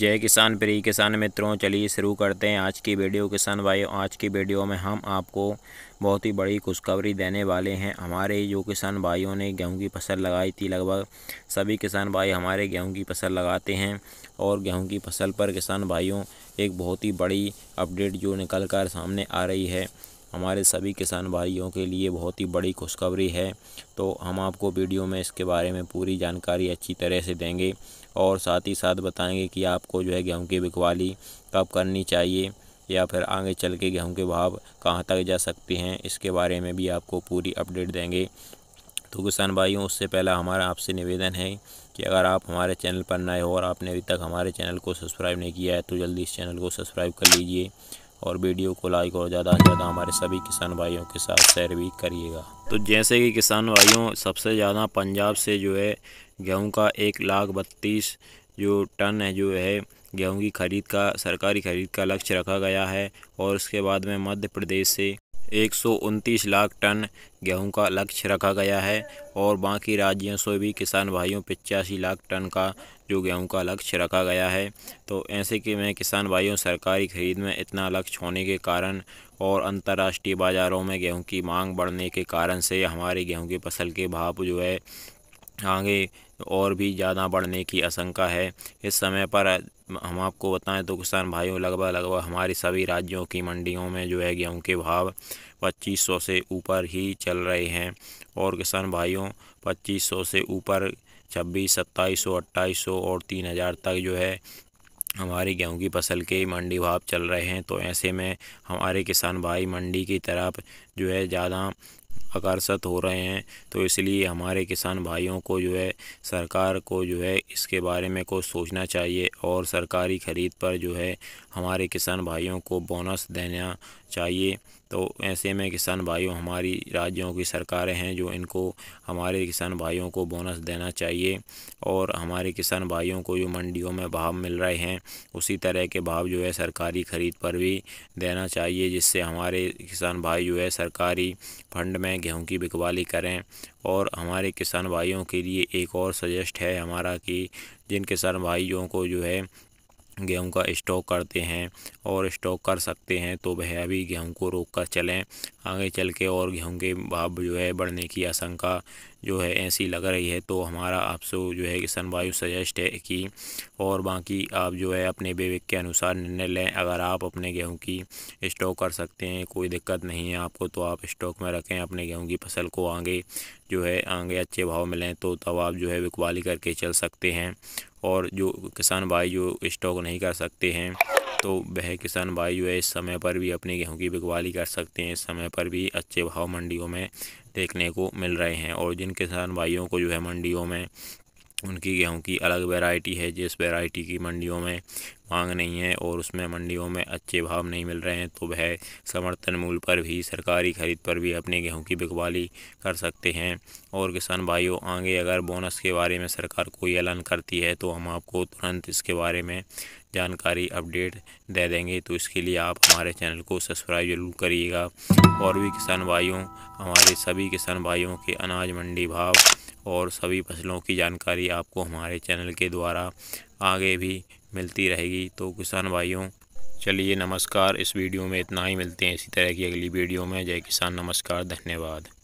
जय किसान प्रिय किसान मित्रों चलिए शुरू करते हैं आज की वीडियो किसान भाई आज की वीडियो में हम आपको बहुत ही बड़ी खुशखबरी देने वाले हैं हमारे जो किसान भाइयों ने गेहूं की फसल लगाई थी लगभग सभी किसान भाई हमारे गेहूं की फसल लगाते हैं और गेहूं की फसल पर किसान भाइयों एक बहुत ही बड़ी अपडेट जो निकल कर सामने आ रही है हमारे सभी किसान भाइयों के लिए बहुत ही बड़ी खुशखबरी है तो हम आपको वीडियो में इसके बारे में पूरी जानकारी अच्छी तरह से देंगे और साथ ही साथ बताएंगे कि आपको जो है गेहूँ की बिकवाली कब करनी चाहिए या फिर आगे चल के गेहूँ के भाव कहाँ तक जा सकते हैं इसके बारे में भी आपको पूरी अपडेट देंगे तो किसान भाइयों उससे पहला हमारा आपसे निवेदन है कि अगर आप हमारे चैनल पर नए हो और आपने अभी तक हमारे चैनल को सब्सक्राइब नहीं किया है तो जल्दी इस चैनल को सब्सक्राइब कर लीजिए और वीडियो को लाइक और ज़्यादा से ज़्यादा हमारे सभी किसान भाइयों के साथ शेयर भी करिएगा तो जैसे कि किसान भाइयों सबसे ज़्यादा पंजाब से जो है गेहूं का एक लाख बत्तीस जो टन है जो है गेहूं की खरीद का सरकारी खरीद का लक्ष्य रखा गया है और उसके बाद में मध्य प्रदेश से एक लाख टन गेहूं का लक्ष्य रखा गया है और बाकी राज्यों से भी किसान भाइयों पिचासी लाख टन का जो गेहूं का लक्ष्य रखा गया है तो ऐसे कि मैं किसान भाइयों सरकारी खरीद में इतना लक्ष्य होने के कारण और अंतर्राष्ट्रीय बाज़ारों में गेहूं की मांग बढ़ने के कारण से हमारे गेहूं की फसल के भाव जो है आगे और भी ज़्यादा बढ़ने की आशंका है इस समय पर हम आपको बताएं तो किसान भाइयों लगभग लगभग हमारे सभी राज्यों की मंडियों में जो है गेहूँ के भाव 2500 से ऊपर ही चल रहे हैं और किसान भाइयों 2500 से ऊपर छब्बीस सत्ताईस सौ अट्ठाईस सौ और तीन हज़ार तक जो है हमारी गेहूं की फसल के मंडी भाव चल रहे हैं तो ऐसे में हमारे किसान भाई मंडी की तरफ जो है ज़्यादा आकर्षित हो रहे हैं तो इसलिए हमारे किसान भाइयों को जो है सरकार को जो है इसके बारे में कुछ सोचना चाहिए और सरकारी ख़रीद पर जो है हमारे किसान भाइयों को बोनस देना चाहिए तो ऐसे में किसान भाइयों हमारी राज्यों की सरकारें हैं जो इनको हमारे किसान भाइयों को बोनस देना चाहिए और हमारे किसान भाइयों को जो मंडियों में भाव मिल रहे हैं उसी तरह के भाव जो है सरकारी ख़रीद पर भी देना चाहिए जिससे हमारे किसान भाई जो है सरकारी फंड में गेहूं की बिकवाली करें और हमारे किसान भाइयों के लिए एक और सजेस्ट है हमारा कि जिन किसान भाइयों को जो है गेहूं का स्टॉक करते हैं और स्टॉक कर सकते हैं तो वह अभी गेहूं को रोक कर चलें आगे चल के और गेहूँ के भाव जो है बढ़ने की आशंका जो है ऐसी लग रही है तो हमारा आपसे जो है किसान वायु सजेस्ट है कि और बाकी आप जो है अपने विवेक के अनुसार निर्णय लें अगर आप अपने गेहूं की स्टॉक कर सकते हैं कोई दिक्कत नहीं है आपको तो आप स्टॉक में रखें अपने गेहूं की फसल को आगे जो है आगे अच्छे भाव मिलें तो तब आप जो है बिकवाली करके चल सकते हैं और जो किसान भाई जो स्टॉक नहीं कर सकते हैं तो वह किसान भाई जो है इस समय पर भी अपने गेहूं की बिकवाली कर सकते हैं इस समय पर भी अच्छे भाव मंडियों में देखने को मिल रहे हैं और जिन किसान भाइयों को जो है मंडियों में उनकी गेहूं की अलग वैरायटी है जिस वैरायटी की मंडियों में मांग नहीं है और उसमें मंडियों में अच्छे भाव नहीं मिल रहे हैं तो वह समर्थन मूल्य पर भी सरकारी खरीद पर भी अपने गेहूं की बिकवाली कर सकते हैं और किसान भाइयों आगे अगर बोनस के बारे में सरकार कोई ऐलान करती है तो हम आपको तुरंत इसके बारे में जानकारी अपडेट दे देंगे तो इसके लिए आप हमारे चैनल को सब्सक्राइब जरूर करिएगा और भी किसान भाइयों हमारे सभी किसान भाइयों के अनाज मंडी भाव और सभी फसलों की जानकारी आपको हमारे चैनल के द्वारा आगे भी मिलती रहेगी तो किसान भाइयों चलिए नमस्कार इस वीडियो में इतना ही मिलते हैं इसी तरह की अगली वीडियो में जय किसान नमस्कार धन्यवाद